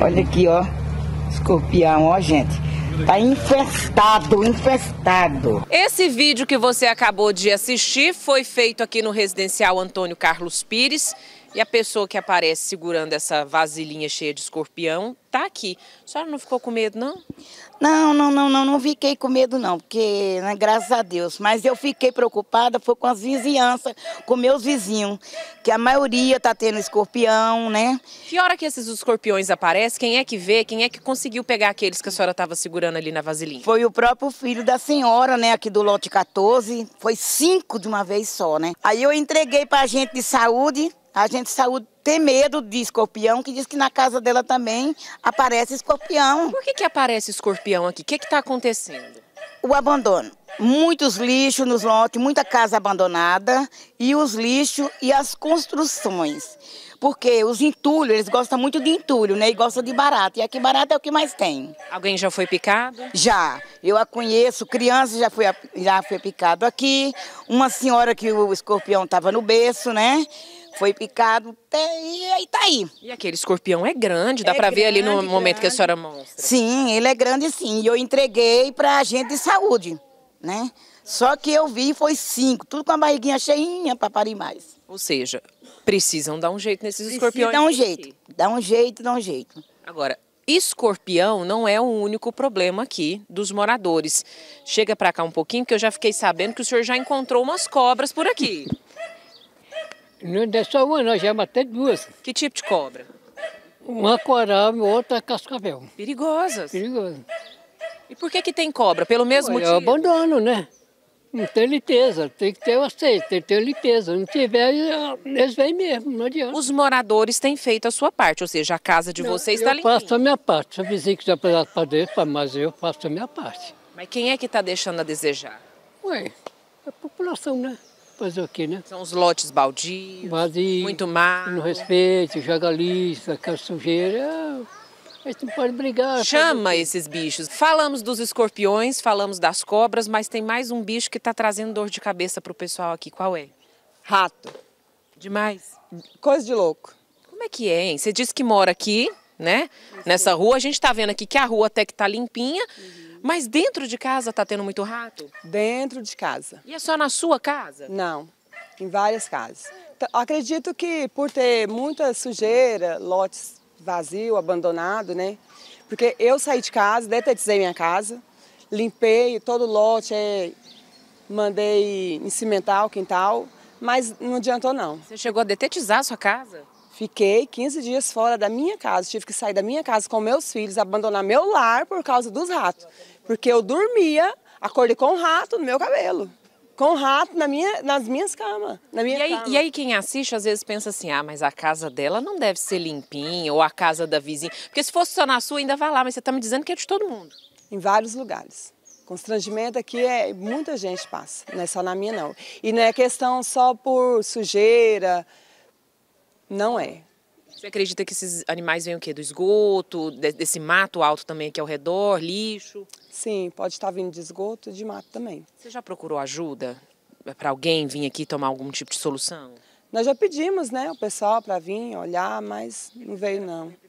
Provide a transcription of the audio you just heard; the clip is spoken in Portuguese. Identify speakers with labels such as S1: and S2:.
S1: Olha aqui, ó. Escorpião, ó, gente. Tá infestado, infestado.
S2: Esse vídeo que você acabou de assistir foi feito aqui no residencial Antônio Carlos Pires. E a pessoa que aparece segurando essa vasilhinha cheia de escorpião tá aqui. A senhora não ficou com medo, não?
S1: Não, não, não, não, não fiquei com medo, não, porque né, graças a Deus. Mas eu fiquei preocupada foi com as vizinhanças, com meus vizinhos, que a maioria tá tendo escorpião, né?
S2: Que hora que esses escorpiões aparecem? Quem é que vê? Quem é que conseguiu pegar aqueles que a senhora estava segurando ali na vasilhinha? Foi o próprio filho da
S1: senhora, né, aqui do lote 14. Foi cinco de uma vez só, né? Aí eu entreguei pra gente de saúde, a gente saiu tem medo de escorpião, que diz que na casa dela também aparece escorpião. Por que, que aparece escorpião aqui? O que está acontecendo? O abandono. Muitos lixos nos lotes, muita casa abandonada e os lixos e as construções. Porque os entulhos, eles gostam muito de entulho, né? E gostam de barato. E aqui barato é o que mais tem. Alguém já foi picado? Já. Eu a conheço, criança já foi, já foi picado aqui. Uma senhora que o escorpião estava no berço, né? Foi picado e aí tá aí. E aquele escorpião é grande, dá é para ver ali no momento grande. que a senhora mostra. Sim, ele é grande sim. E eu entreguei para agente de saúde, né? Só que eu vi foi cinco, tudo com a barriguinha cheinha para parir mais.
S2: Ou seja, precisam dar um jeito nesses escorpiões. Dá um jeito,
S1: dá um jeito, dá um jeito.
S2: Agora, escorpião não é o único problema aqui dos moradores. Chega para cá um pouquinho, que eu já fiquei sabendo que o senhor já encontrou umas cobras por aqui. Não é só uma, nós já matamos duas. Que tipo de cobra? Uma coral e outra cascavel. Perigosas? Perigosas. E por que que tem cobra? Pelo mesmo tipo? É o abandono, né? Não tem limpeza, tem que ter o aceito, tem que ter limpeza. Não tiver, eles vêm mesmo, não adianta. Os moradores têm feito a sua parte, ou seja, a casa de não, vocês está limpa Eu tá faço a minha parte. Se o vizinho já pegar para dentro, mas eu faço a minha parte. Mas quem é que está deixando a desejar? Ué, a população, né? Fazer o quê, né? São os lotes baldios, muito mar. Não respeito, joga lixo, aquela sujeira. Mas não pode brigar. Chama esses bichos. Falamos dos escorpiões, falamos das cobras, mas tem mais um bicho que está trazendo dor de cabeça para o pessoal aqui. Qual é? Rato. Demais. Coisa de louco. Como é que é, hein? Você disse que mora aqui, né? Nessa rua. A gente está vendo aqui que a rua até que tá limpinha. Uhum. Mas dentro de casa tá tendo muito
S3: rato? Dentro de casa.
S2: E é só na sua casa?
S3: Não, em várias casas. Acredito que por ter muita sujeira, lotes vazio, abandonado, né? Porque eu saí de casa, detetizei minha casa, limpei todo o lote, é, mandei encimentar cimentar o quintal, mas não adiantou não. Você chegou a detetizar a sua casa? Fiquei 15 dias fora da minha casa, tive que sair da minha casa com meus filhos, abandonar meu lar por causa dos ratos. Porque eu dormia, acordei com um rato no meu cabelo com rato na minha, nas minhas camas. Na minha e, aí, cama. e aí quem
S2: assiste às vezes pensa assim, ah, mas a casa dela não deve ser limpinha, ou a casa da vizinha. Porque se fosse só na sua, ainda vai lá, mas você está me dizendo que é de todo mundo.
S3: Em vários lugares. Constrangimento aqui é muita gente passa, não é só na minha não. E não é questão só por sujeira, não é.
S2: Você acredita que esses animais vêm o quê? Do esgoto, desse mato alto também aqui ao redor, lixo? Sim, pode estar vindo de esgoto, de mato também. Você já procurou ajuda para alguém vir aqui tomar algum tipo de solução?
S3: Nós já pedimos, né, o pessoal para vir olhar, mas não veio não.